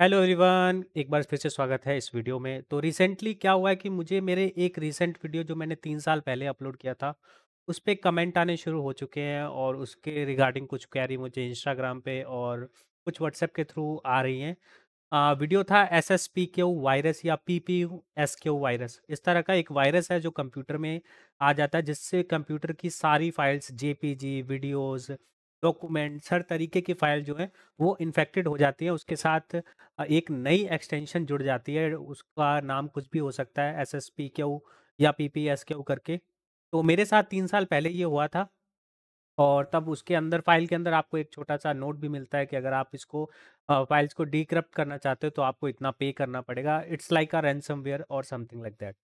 hello everyone एक बार फिर से स्वागत है इस वीडियो में तो रिसेंटली क्या हुआ है कि मुझे मेरे एक रिसेंट वीडियो जो मैंने तीन साल पहले अपलोड किया था उस पर कमेंट आने शुरू हो चुके हैं और उसके रिगार्डिंग कुछ क्वेरी मुझे इंस्टाग्राम पे और कुछ व्हाट्सएप के थ्रू आ रही हैं वीडियो था S S P Q virus या P P S Q virus इस तरह का एक वायरस है जो कंप्यूटर में आ जाता है जिससे कंप्यूटर की सारी files J P G videos documents हर तरीके की फाइल जो है वो इन्फेक्टेड हो जाती है उसके साथ एक नई एक्सटेंशन जुड़ जाती है उसका नाम कुछ भी हो सकता है एस एस पी क्यू या पी पी एस क्यू करके तो मेरे साथ तीन साल पहले ये हुआ था और तब उसके अंदर फाइल के अंदर आपको एक छोटा सा नोट भी मिलता है कि अगर आप इसको फाइल्स को डिक्रप्ट करना चाहते हो तो आपको इतना पे करना पड़ेगा इट्स लाइक अ वेयर और समथिंग लाइक दैट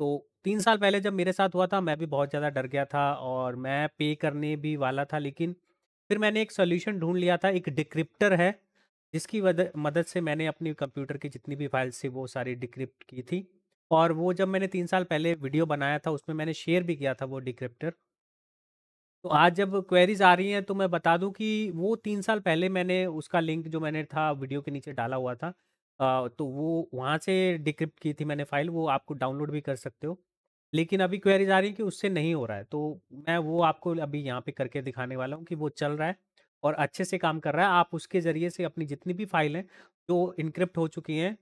तो तीन साल पहले जब मेरे साथ हुआ था मैं भी बहुत ज़्यादा डर गया था और मैं पे करने भी वाला था लेकिन फिर मैंने एक सोल्यूशन ढूंढ लिया था एक डिक्रिप्टर है जिसकी मदद से मैंने अपनी कंप्यूटर की जितनी भी फाइल्स थी वो सारी डिक्रिप्ट की थी और वो जब मैंने तीन साल पहले वीडियो बनाया था उसमें मैंने शेयर भी किया था वो डिक्रिप्टर तो आज जब क्वेरीज आ रही हैं तो मैं बता दूं कि वो तीन साल पहले मैंने उसका लिंक जो मैंने था वीडियो के नीचे डाला हुआ था तो वो वहाँ से डिक्रिप्ट की थी मैंने फाइल वो आपको डाउनलोड भी कर सकते हो लेकिन अभी क्वेरीज आ रही है कि उससे नहीं हो रहा है तो मैं वो आपको अभी यहाँ पे करके दिखाने वाला हूँ कि वो चल रहा है और अच्छे से काम कर रहा है आप उसके ज़रिए से अपनी जितनी भी फाइलें जो इनक्रिप्ट हो चुकी हैं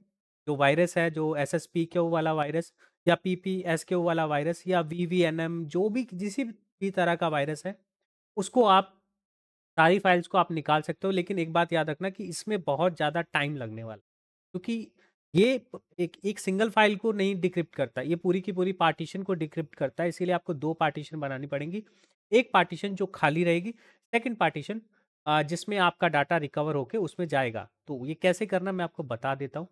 जो वायरस है जो एस एस पी के ओ वाला वायरस या पी पी एस के ओ वाला वायरस या वी वी एन एम जो भी किसी भी तरह का वायरस है उसको आप सारी फाइल्स को आप निकाल सकते हो लेकिन एक बात याद रखना कि इसमें बहुत ज़्यादा टाइम लगने वाला क्योंकि ये एक एक सिंगल फाइल को नहीं डिक्रिप्ट करता ये पूरी की पूरी पार्टीशन को डिक्रिप्ट करता है इसीलिए आपको दो पार्टीशन बनानी पड़ेंगी एक पार्टीशन जो खाली रहेगी सेकंड पार्टीशन जिसमें आपका डाटा रिकवर होके उसमें जाएगा तो ये कैसे करना मैं आपको बता देता हूँ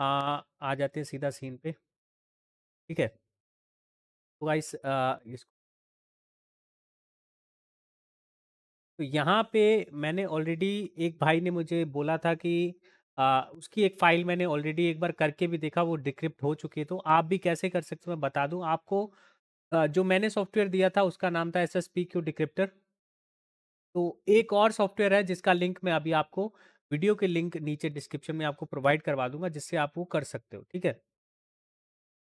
आ जाते हैं सीधा सीन पे ठीक है तो गाइस इसको तो यहाँ पे मैंने ऑलरेडी एक भाई ने मुझे बोला था कि आ, उसकी एक फाइल मैंने ऑलरेडी एक बार करके भी देखा वो डिक्रिप्ट हो चुकी है तो आप भी कैसे कर सकते हो मैं बता दूं आपको आ, जो मैंने सॉफ्टवेयर दिया था उसका नाम था S S P Q decrypter तो एक और सॉफ्टवेयर है जिसका लिंक मैं अभी आपको वीडियो के लिंक नीचे डिस्क्रिप्शन में आपको प्रोवाइड करवा दूंगा जिससे आप वो कर सकते हो ठीक है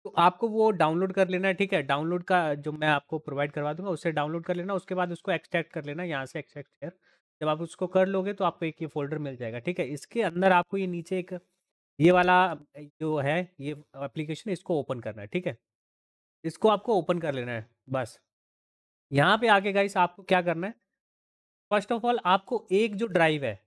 तो आपको वो डाउनलोड कर लेना है ठीक है डाउनलोड का जो मैं आपको प्रोवाइड करवा दूंगा उससे डाउनलोड कर लेना उसके बाद उसको एक्सट्रैक्ट कर लेना यहाँ से एक्सट्रैक्ट जब आप उसको कर लोगे तो आपको एक ये फोल्डर मिल जाएगा ठीक है इसके अंदर आपको ये नीचे एक ये वाला जो है ये एप्लीकेशन इसको ओपन करना है ठीक है इसको आपको ओपन कर लेना है बस यहाँ पे आके गाइस आपको क्या करना है फर्स्ट ऑफ ऑल आपको एक जो ड्राइव है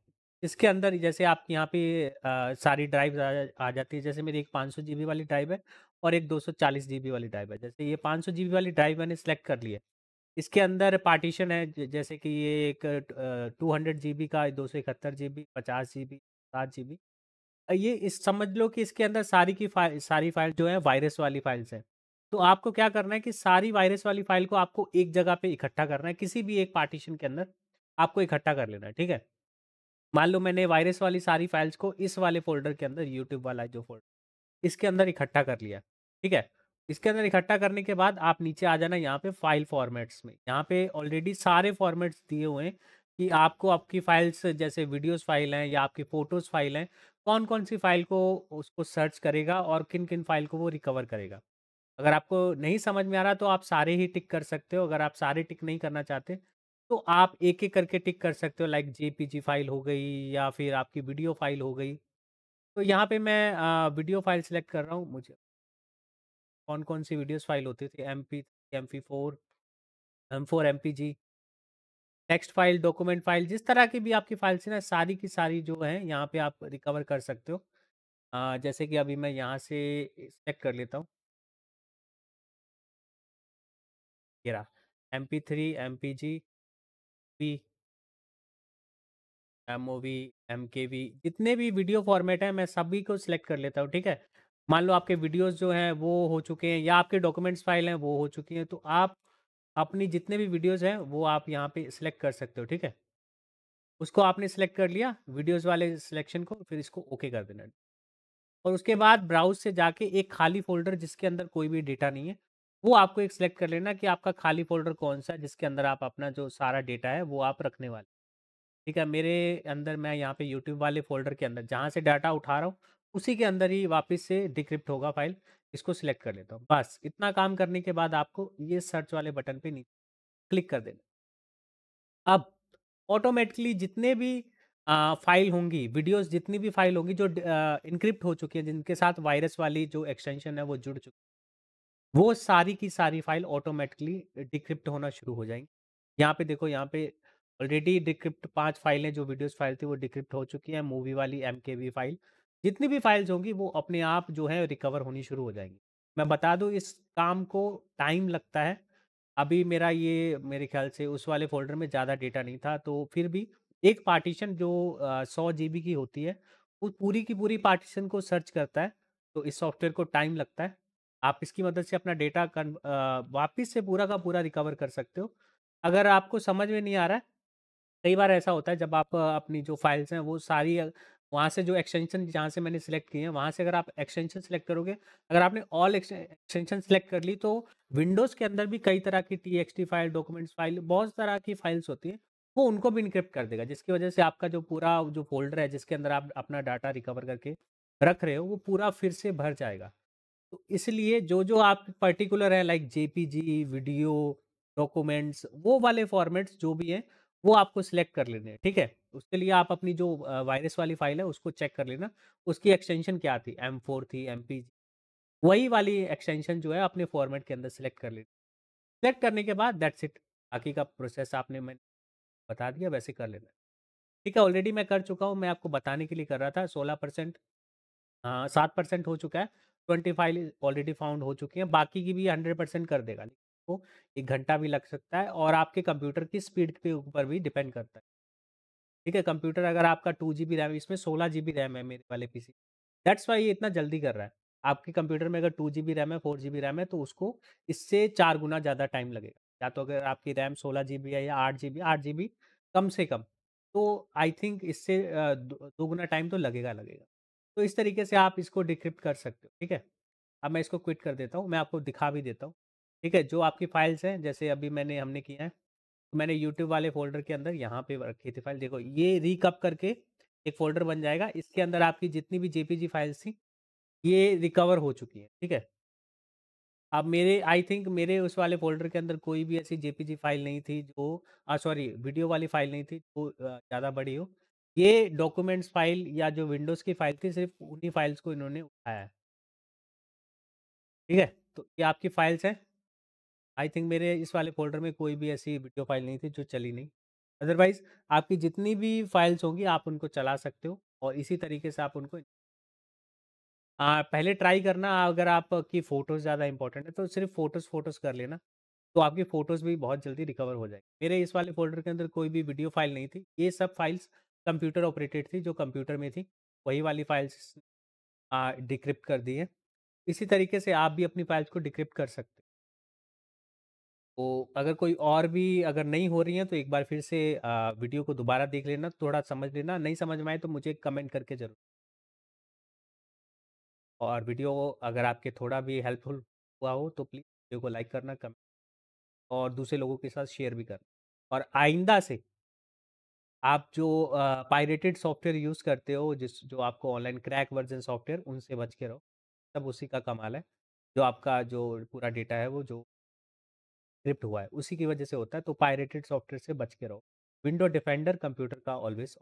इसके अंदर जैसे आप यहाँ पे आ, सारी ड्राइव आ, आ जाती है जैसे मेरी एक पाँच सौ वाली ड्राइव है और एक दो सौ चालीस वाली ड्राइव है जैसे ये पाँच सौ वाली ड्राइव मैंने सेलेक्ट कर ली है इसके अंदर पार्टीशन है जैसे कि ये एक टू हंड्रेड जी बी का दो सौ इकहत्तर जी बी पचास जी बी सात जी बी ये इस समझ लो कि इसके अंदर सारी की फाइल सारी फाइल जो है वायरस वाली फाइल्स हैं तो आपको क्या करना है कि सारी वायरस वाली फाइल को आपको एक जगह पे इकट्ठा करना है किसी भी एक पार्टीशन के अंदर आपको इकट्ठा कर लेना है ठीक है मान लो मैंने वायरस वाली सारी फाइल्स को इस वाले फोल्डर के अंदर यूट्यूब वाला जो फोल्डर इसके अंदर इकट्ठा कर लिया ठीक है इसके अंदर इकट्ठा करने के बाद आप नीचे आ जाना यहाँ पे फाइल फॉर्मेट्स में यहाँ पे ऑलरेडी सारे फॉर्मेट्स दिए हुए हैं कि आपको आपकी फाइल्स जैसे वीडियोस फाइल हैं या आपकी फोटोज़ फाइल हैं कौन कौन सी फाइल को उसको सर्च करेगा और किन किन फाइल को वो रिकवर करेगा अगर आपको नहीं समझ में आ रहा तो आप सारे ही टिक कर सकते हो अगर आप सारे टिक नहीं करना चाहते तो आप एक एक करके टिक कर सकते हो लाइक जे फाइल हो गई या फिर आपकी वीडियो फाइल हो गई तो यहाँ पे मैं वीडियो फाइल सेलेक्ट कर रहा हूँ मुझे कौन कौन सी वीडियोस फाइल होती थी M P M P four M four M P G text file document file जिस तरह की भी आपकी फाइल्स हैं ना सारी की सारी जो है यहाँ पे आप रिकवर कर सकते हो आ, जैसे कि अभी मैं यहाँ से सेलेक्ट कर लेता हूँ M P three M P G P M O V M K V जितने भी वीडियो फॉर्मेट है मैं सभी को सिलेक्ट कर लेता हूँ ठीक है मान लो आपके वीडियोस जो हैं वो हो चुके हैं या आपके डॉक्यूमेंट्स फाइल हैं वो हो चुकी हैं तो आप अपनी जितने भी वीडियोस हैं वो आप यहाँ पे सिलेक्ट कर सकते हो ठीक है उसको आपने सेलेक्ट कर लिया वीडियोस वाले सिलेक्शन को फिर इसको ओके कर देना और उसके बाद ब्राउज से जाके एक खाली फोल्डर जिसके अंदर कोई भी डेटा नहीं है वो आपको एक सिलेक्ट कर लेना कि आपका खाली फोल्डर कौन सा है जिसके अंदर आप अपना जो सारा डेटा है वो आप रखने वाले ठीक है मेरे अंदर मैं यहाँ पे यूट्यूब वाले फोल्डर के अंदर जहाँ से डाटा उठा रहा हूँ उसी के अंदर ही वापस से डिक्रिप्ट होगा फाइल इसको सिलेक्ट कर लेता हूँ बस इतना काम करने के बाद आपको ये सर्च वाले बटन पे नीचे क्लिक कर देना अब ऑटोमेटिकली जितने भी आ, फाइल होंगी वीडियोस जितनी भी फाइल होंगी जो इनक्रिप्ट हो चुकी है जिनके साथ वायरस वाली जो एक्सटेंशन है वो जुड़ चुकी है वो सारी की सारी फाइल ऑटोमेटिकली डिक्रिप्ट होना शुरू हो जाएंगी यहाँ पे देखो यहाँ पे ऑलरेडी डिक्रिप्ट पांच फाइलें जो वीडियोस फाइल थी वो डिक्रिप्ट हो चुकी है मूवी वाली एम फाइल जितनी भी फाइल्स होंगी वो अपने आप जो है रिकवर होनी शुरू हो जाएंगी मैं बता दूँ इस काम को टाइम लगता है अभी मेरा ये मेरे ख्याल से उस वाले फोल्डर में ज़्यादा डेटा नहीं था तो फिर भी एक पार्टीशन जो सौ जी की होती है वो पूरी की पूरी पार्टीशन को सर्च करता है तो इस सॉफ्टवेयर को टाइम लगता है आप इसकी मदद से अपना डेटा कन वापस से पूरा का पूरा रिकवर कर सकते हो अगर आपको समझ में नहीं आ रहा है कई बार ऐसा होता है जब आप अपनी जो फाइल्स हैं वो सारी वहाँ से जो एक्सटेंशन जहाँ से मैंने सेलेक्ट किए हैं वहाँ से अगर आप एक्सटेंशन सेलेक्ट करोगे अगर आपने ऑल एक्सटेंशन सेलेक्ट कर ली तो विंडोज़ के अंदर भी कई तरह की टी फाइल डॉक्यूमेंट्स फाइल बहुत तरह की फाइल्स होती हैं वो उनको भी इनक्रिप्ट कर देगा जिसकी वजह से आपका जो पूरा जो फोल्डर है जिसके अंदर आप अपना डाटा रिकवर करके रख रहे हो वो पूरा फिर से भर जाएगा तो इसलिए जो जो आप पर्टिकुलर हैं लाइक जे वीडियो डॉक्यूमेंट्स वो वाले फॉर्मेट्स जो भी हैं वो आपको सिलेक्ट कर लेने हैं ठीक है उसके लिए आप अपनी जो वायरस वाली फाइल है उसको चेक कर लेना उसकी एक्सटेंशन क्या थी एम फोर थी एम पी वही वाली एक्सटेंशन जो है अपने फॉर्मेट के अंदर सेलेक्ट कर लेना सेलेक्ट करने के बाद दैट्स इट बाकी का प्रोसेस आपने मैंने बता दिया वैसे कर लेना ठीक है ऑलरेडी मैं कर चुका हूँ मैं आपको बताने के लिए कर रहा था सोलह परसेंट सात परसेंट हो चुका है ट्वेंटी फाइव ऑलरेडी फाउंड हो चुकी है बाकी की भी हंड्रेड परसेंट कर देगा आपको एक घंटा भी लग सकता है और आपके कंप्यूटर की स्पीड के ऊपर भी डिपेंड करता है ठीक है कंप्यूटर अगर आपका टू जी बी रैम इसमें सोलह जी बी रैम है मेरे वाले पी सी दैट्स वाई ये इतना जल्दी कर रहा है आपके कंप्यूटर में अगर टू जी बी रैम है फोर जी बी रैम है तो उसको इससे चार गुना ज़्यादा टाइम लगेगा या तो अगर आपकी रैम सोलह जी बी है या आठ जी बी आठ जी बी कम से कम तो आई थिंक इससे दो गुना टाइम तो लगेगा लगेगा तो इस तरीके से आप इसको डिक्रिप्ट कर सकते हो ठीक है अब मैं इसको क्विट कर देता हूँ मैं आपको दिखा भी देता हूँ ठीक है जो आपकी फाइल्स हैं जैसे अभी मैंने हमने किया है तो मैंने यूट्यूब वाले फोल्डर के अंदर यहाँ पे रखी थी फाइल देखो ये रिकअप करके एक फोल्डर बन जाएगा इसके अंदर आपकी जितनी भी जेपीजी फाइल्स थी ये रिकवर हो चुकी है ठीक है अब मेरे आई थिंक मेरे उस वाले फोल्डर के अंदर कोई भी ऐसी जेपीजी फाइल नहीं थी जो सॉरी वीडियो वाली फाइल नहीं थी जो ज़्यादा बड़ी हो ये डॉक्यूमेंट्स फाइल या जो विंडोज़ की फाइल थी सिर्फ उन्हीं फाइल्स को इन्होंने उठाया है ठीक है तो ये आपकी फाइल्स हैं आई थिंक मेरे इस वाले फोल्डर में कोई भी ऐसी वीडियो फाइल नहीं थी जो चली नहीं अदरवाइज आपकी जितनी भी फाइल्स होंगी आप उनको चला सकते हो और इसी तरीके से आप उनको आ, हाँ, पहले ट्राई करना अगर आपकी फ़ोटोज़ ज़्यादा इंपॉर्टेंट है तो सिर्फ फ़ोटोज़ फ़ोटोज़ कर लेना तो आपकी फ़ोटोज़ भी बहुत जल्दी रिकवर हो जाएगी मेरे इस वाले फोल्डर के अंदर कोई भी वीडियो फाइल नहीं थी ये सब फाइल्स कंप्यूटर ऑपरेटेड थी जो कंप्यूटर में थी वही वाली फाइल्स डिक्रिप्ट कर दी है इसी तरीके से आप भी अपनी फाइल्स को डिक्रिप्ट कर सकते तो अगर कोई और भी अगर नहीं हो रही है तो एक बार फिर से आ, वीडियो को दोबारा देख लेना थोड़ा समझ लेना नहीं समझ में आए तो मुझे कमेंट करके जरूर और वीडियो अगर आपके थोड़ा भी हेल्पफुल हुआ हो तो प्लीज़ वीडियो को लाइक करना कमेंट और दूसरे लोगों के साथ शेयर भी करना और आइंदा से आप जो पायरेटेड सॉफ्टवेयर यूज़ करते हो जिस जो आपको ऑनलाइन क्रैक वर्जन सॉफ्टवेयर उनसे बच के रहो सब उसी का कमाल है जो आपका जो पूरा डेटा है वो जो स्क्रिप्ट हुआ है उसी की वजह से होता है तो पायरेटेड सॉफ्टवेयर से बच के रहो विंडो डिफेंडर कंप्यूटर का ऑलवेज